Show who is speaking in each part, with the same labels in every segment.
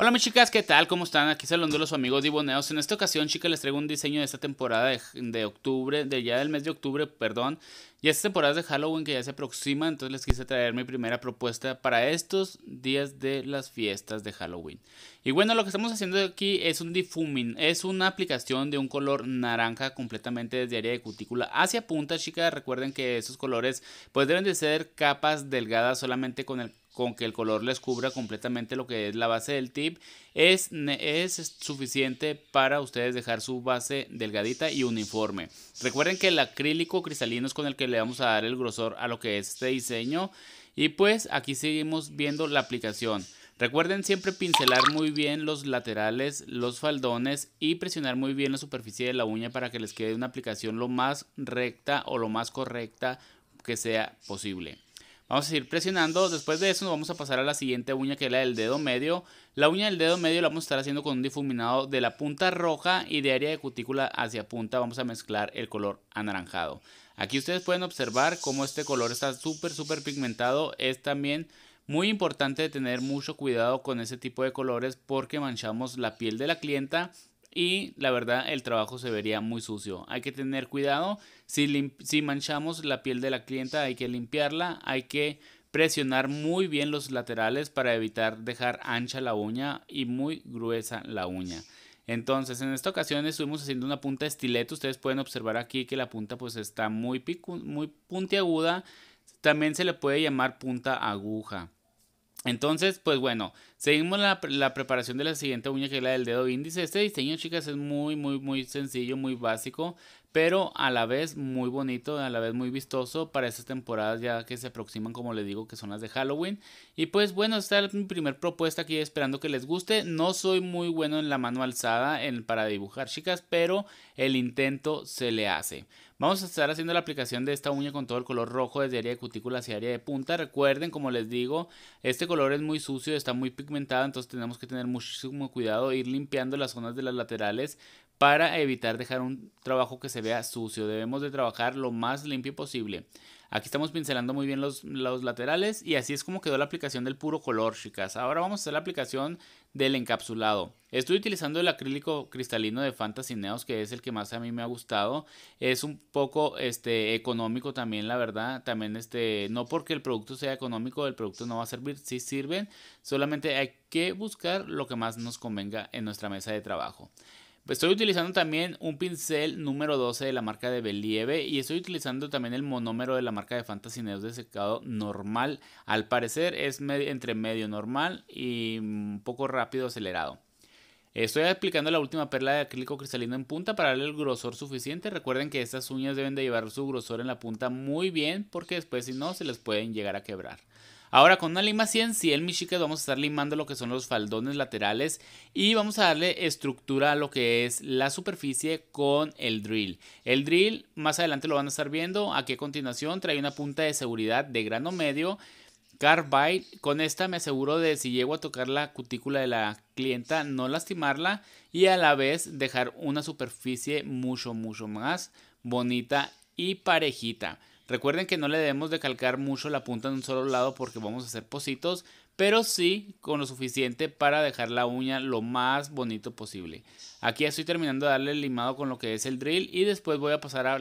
Speaker 1: Hola mis chicas, ¿qué tal? ¿Cómo están? Aquí saludando los los Amigos Diboneos. En esta ocasión, chicas, les traigo un diseño de esta temporada de, octubre, de ya del mes de octubre, perdón. Y esta temporada de Halloween que ya se aproxima, entonces les quise traer mi primera propuesta para estos días de las fiestas de Halloween. Y bueno, lo que estamos haciendo aquí es un difumin, es una aplicación de un color naranja completamente desde área de cutícula hacia punta, chicas. Recuerden que esos colores pues deben de ser capas delgadas solamente con el con que el color les cubra completamente lo que es la base del tip, es, suficiente para ustedes dejar su base delgadita y uniforme. Recuerden que el acrílico cristalino es con el que le vamos a dar el grosor a lo que es este diseño. Y pues aquí seguimos viendo la aplicación. Recuerden siempre pincelar muy bien los laterales, los faldones y presionar muy bien la superficie de la uña para que les quede una aplicación lo más recta o lo más correcta que sea posible. Vamos a ir presionando. Después de eso nos vamos a pasar a la siguiente uña que es la del dedo medio. La uña del dedo medio la vamos a estar haciendo con un difuminado de la punta roja y de área de cutícula hacia punta. Vamos a mezclar el color anaranjado. Aquí ustedes pueden observar cómo este color está súper, súper pigmentado. Es también muy importante tener mucho cuidado con ese tipo de colores porque manchamos la piel de la clienta y la verdad el trabajo se vería muy sucio. Hay que tener cuidado, si, manchamos la piel de la clienta hay que limpiarla, hay que presionar muy bien los laterales para evitar dejar ancha la uña y muy gruesa la uña. Entonces, en esta ocasión estuvimos haciendo una punta estileto. Ustedes pueden observar aquí que la punta pues está muy, muy puntiaguda. También se le puede llamar punta aguja. Entonces, pues bueno, seguimos la, preparación de la siguiente uña que es la del dedo índice. Este diseño, chicas, es muy, muy, muy sencillo, muy básico, pero a la vez muy bonito, a la vez muy vistoso para estas temporadas ya que se aproximan, como les digo, que son las de Halloween. Y pues bueno, esta es mi primer propuesta aquí, esperando que les guste. No soy muy bueno en la mano alzada en, para dibujar, chicas, pero el intento se le hace. Vamos a estar haciendo la aplicación de esta uña con todo el color rojo desde área de cutícula hacia área de punta. Recuerden, como les digo, este color es muy sucio, está muy pigmentado, entonces tenemos que tener muchísimo cuidado, ir limpiando las zonas de las laterales para evitar dejar un trabajo que se vea sucio. Debemos de trabajar lo más limpio posible. Aquí estamos pincelando muy bien los, laterales y así es como quedó la aplicación del puro color, chicas. Ahora vamos a hacer la aplicación del encapsulado. Estoy utilizando el acrílico cristalino de Fantasy Neos, que es el que más a mí me ha gustado. Es un poco este, económico también, la verdad. También este, no porque el producto sea económico, el producto no va a servir, sí sirven. Solamente hay que buscar lo que más nos convenga en nuestra mesa de trabajo. Estoy utilizando también un pincel número 12 de la marca de Believe y estoy utilizando también el monómero de la marca de Fantasy Neos de secado normal. Al parecer es entre medio normal y un mm, poco rápido acelerado. Estoy aplicando la última perla de acrílico cristalino en punta para darle el grosor suficiente. Recuerden que estas uñas deben de llevar su grosor en la punta muy bien porque después si no se les pueden llegar a quebrar. Ahora con una lima 100, si el michique vamos a estar limando lo que son los faldones laterales y vamos a darle estructura a lo que es la superficie con el drill. El drill más adelante lo van a estar viendo, aquí a continuación trae una punta de seguridad de grano medio Carbide. Con esta me aseguro de si llego a tocar la cutícula de la clienta no lastimarla y a la vez dejar una superficie mucho mucho más bonita y parejita. Recuerden que no le debemos de calcar mucho la punta en un solo lado porque vamos a hacer pocitos, pero sí con lo suficiente para dejar la uña lo más bonito posible. Aquí estoy terminando de darle el limado con lo que es el drill y después voy a pasar a,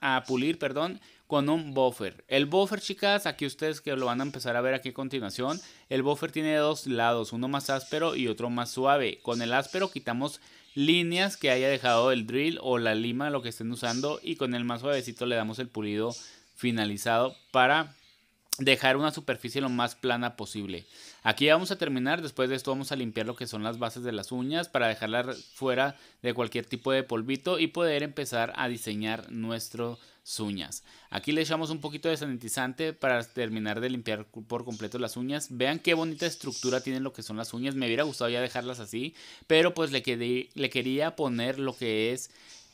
Speaker 1: a pulir perdón, con un buffer. El buffer, chicas, aquí ustedes que lo van a empezar a ver aquí a continuación, el buffer tiene dos lados, uno más áspero y otro más suave. Con el áspero quitamos líneas que haya dejado el drill o la lima, lo que estén usando, y con el más suavecito le damos el pulido finalizado para dejar una superficie lo más plana posible. Aquí vamos a terminar, después de esto vamos a limpiar lo que son las bases de las uñas para dejarlas fuera de cualquier tipo de polvito y poder empezar a diseñar nuestro uñas. Aquí le echamos un poquito de sanitizante para terminar de limpiar por completo las uñas. Vean qué bonita estructura tienen lo que son las uñas. Me hubiera gustado ya dejarlas así, pero pues le, quería poner lo que es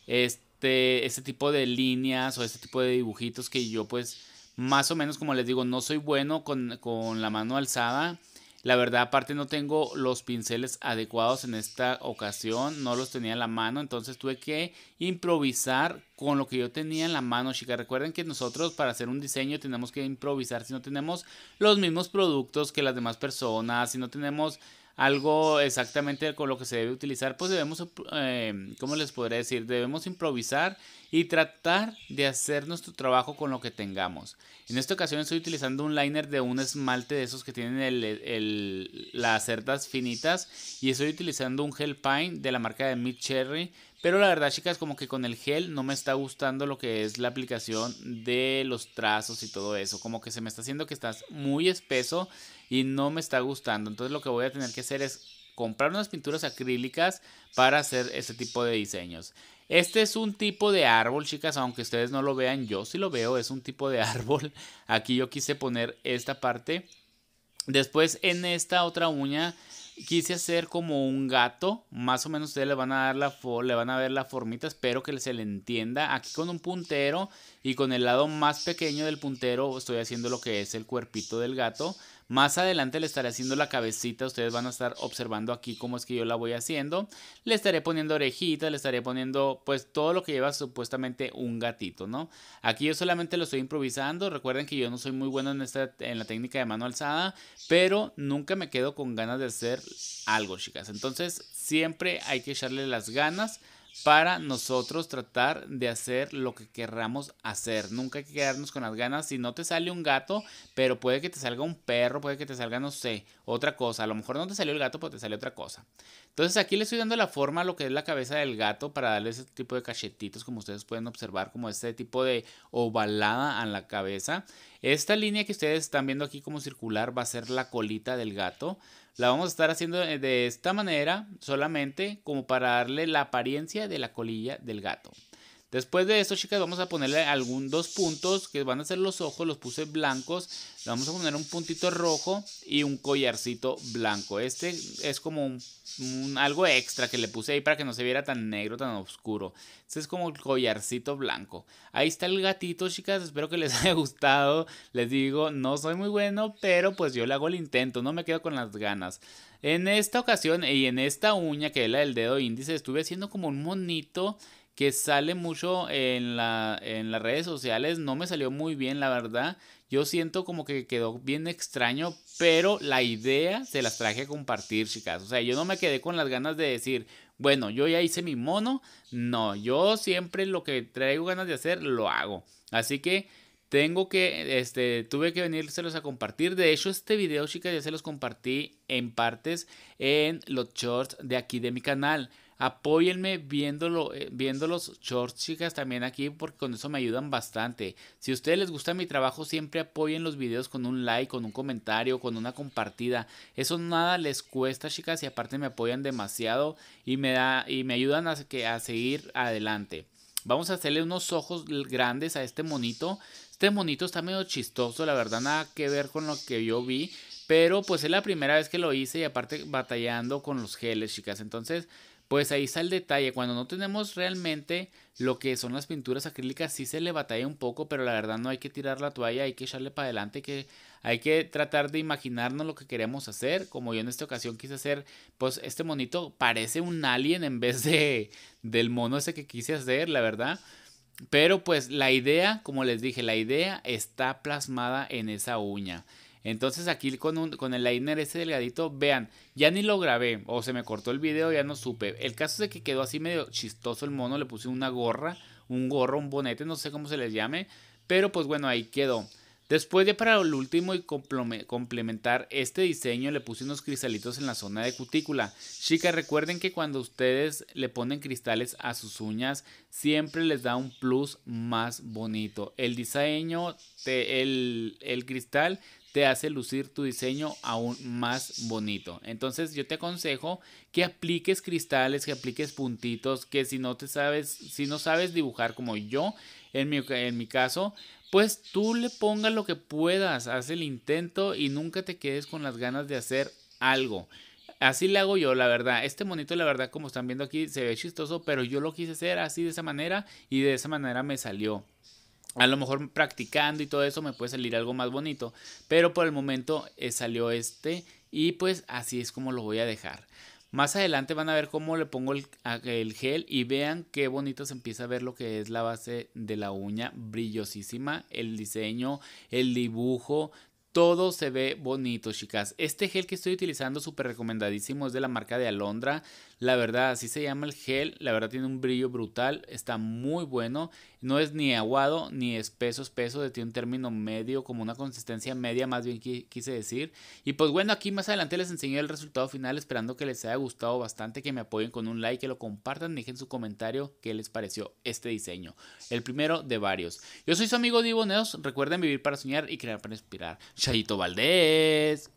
Speaker 1: este, este tipo de líneas o este tipo de dibujitos que yo pues más o menos como les digo no soy bueno con, con la mano alzada la verdad, aparte no tengo los pinceles adecuados en esta ocasión, no los tenía en la mano, entonces tuve que improvisar con lo que yo tenía en la mano, chicas. Recuerden que nosotros para hacer un diseño tenemos que improvisar si no tenemos los mismos productos que las demás personas, si no tenemos algo exactamente con lo que se debe utilizar, pues debemos, eh, ¿cómo les podría decir? Debemos improvisar y tratar de hacer nuestro trabajo con lo que tengamos. En esta ocasión estoy utilizando un liner de un esmalte de esos que tienen el, las cerdas finitas y estoy utilizando un gel paint de la marca de Mid Cherry pero la verdad, chicas, como que con el gel no me está gustando lo que es la aplicación de los trazos y todo eso. Como que se me está haciendo que estás muy espeso y no me está gustando. Entonces lo que voy a tener que hacer es comprar unas pinturas acrílicas para hacer este tipo de diseños. Este es un tipo de árbol, chicas, aunque ustedes no lo vean, yo sí lo veo, es un tipo de árbol. Aquí yo quise poner esta parte. Después en esta otra uña quise hacer como un gato. Más o menos ustedes le van a dar la le van a ver la formita. Espero que se le entienda. Aquí con un puntero y con el lado más pequeño del puntero estoy haciendo lo que es el cuerpito del gato. Más adelante le estaré haciendo la cabecita, ustedes van a estar observando aquí cómo es que yo la voy haciendo. Le estaré poniendo orejitas, le estaré poniendo pues todo lo que lleva supuestamente un gatito, ¿no? Aquí yo solamente lo estoy improvisando, recuerden que yo no soy muy bueno en, esta, en la técnica de mano alzada, pero nunca me quedo con ganas de hacer algo, chicas. Entonces siempre hay que echarle las ganas para nosotros tratar de hacer lo que querramos hacer. Nunca hay que quedarnos con las ganas. Si no te sale un gato, pero puede que te salga un perro, puede que te salga, no sé, otra cosa. A lo mejor no te salió el gato, pero te sale otra cosa. Entonces aquí le estoy dando la forma a lo que es la cabeza del gato para darle ese tipo de cachetitos, como ustedes pueden observar, como este tipo de ovalada en la cabeza. Esta línea que ustedes están viendo aquí como circular va a ser la colita del gato. La vamos a estar haciendo eh, de esta manera solamente como para darle la apariencia de la colilla del gato. Después de esto, chicas, vamos a ponerle algún dos puntos que van a ser los ojos, los puse blancos. vamos a poner un puntito rojo y un collarcito blanco. Este es como algo extra que le puse ahí para que no se viera tan negro, tan oscuro. Este es como el collarcito blanco. Ahí está el gatito, chicas. Espero que les haya gustado. Les digo, no soy muy bueno, pero pues yo le hago el intento, no me quedo con las ganas. En esta ocasión y en esta uña que es la del dedo índice, estuve haciendo como un monito que sale mucho en, las redes sociales. No me salió muy bien, la verdad. Yo siento como que quedó bien extraño, pero la idea se las traje a compartir, chicas. O sea, yo no me quedé con las ganas de decir, bueno, yo ya hice mi mono. No, yo siempre lo que traigo ganas de hacer, lo hago. Así que tengo que, este, tuve que venírselos a compartir. De hecho, este video, chicas, ya se los compartí en partes en los shorts de aquí de mi canal. Apóyenme viéndolo, eh, viendo los shorts, chicas, también aquí, porque con eso me ayudan bastante. Si a ustedes les gusta mi trabajo, siempre apoyen los videos con un like, con un comentario, con una compartida. Eso nada les cuesta, chicas, y aparte me apoyan demasiado y me, da, y me ayudan a, que, a seguir adelante. Vamos a hacerle unos ojos grandes a este monito. Este monito está medio chistoso, la verdad, nada que ver con lo que yo vi. Pero pues es la primera vez que lo hice y aparte batallando con los geles, chicas. Entonces pues ahí está el detalle. Cuando no tenemos realmente lo que son las pinturas acrílicas, sí se le batalla un poco, pero la verdad no hay que tirar la toalla, hay que echarle para adelante, hay que, hay que tratar de imaginarnos lo que queremos hacer. Como yo en esta ocasión quise hacer, pues este monito parece un alien en vez de del mono ese que quise hacer, la verdad. Pero pues la idea, como les dije, la idea está plasmada en esa uña. Entonces aquí con, el liner ese delgadito, vean, ya ni lo grabé o se me cortó el video, ya no supe. El caso es que quedó así medio chistoso el mono, le puse una gorra, un gorro, un bonete, no sé cómo se les llame, pero pues bueno, ahí quedó. Después ya para el último y complementar este diseño le puse unos cristalitos en la zona de cutícula. Chicas, recuerden que cuando ustedes le ponen cristales a sus uñas siempre les da un plus más bonito. El diseño, el, el cristal te hace lucir tu diseño aún más bonito. Entonces yo te aconsejo que apliques cristales, que apliques puntitos, que si no te sabes, si no sabes dibujar como yo, en mi, en mi caso, pues tú le pongas lo que puedas, haz el intento y nunca te quedes con las ganas de hacer algo. Así le hago yo, la verdad. Este monito, la verdad, como están viendo aquí, se ve chistoso, pero yo lo quise hacer así de esa manera y de esa manera me salió. A lo mejor practicando y todo eso me puede salir algo más bonito. Pero por el momento eh, salió este y pues así es como lo voy a dejar. Más adelante van a ver cómo le pongo el, gel y vean qué bonito se empieza a ver lo que es la base de la uña, brillosísima, el diseño, el dibujo, todo se ve bonito, chicas. Este gel que estoy utilizando, súper recomendadísimo, es de la marca de Alondra. La verdad, así se llama el gel, la verdad tiene un brillo brutal, está muy bueno no es ni aguado ni espeso, espeso, tiene un término medio, como una consistencia media más bien quise decir. Y pues bueno, aquí más adelante les enseñé el resultado final, esperando que les haya gustado bastante, que me apoyen con un like, que lo compartan, dejen su comentario qué les pareció este diseño. El primero de varios. Yo soy su amigo Divo recuerden vivir para soñar y crear para inspirar. Chayito Valdés.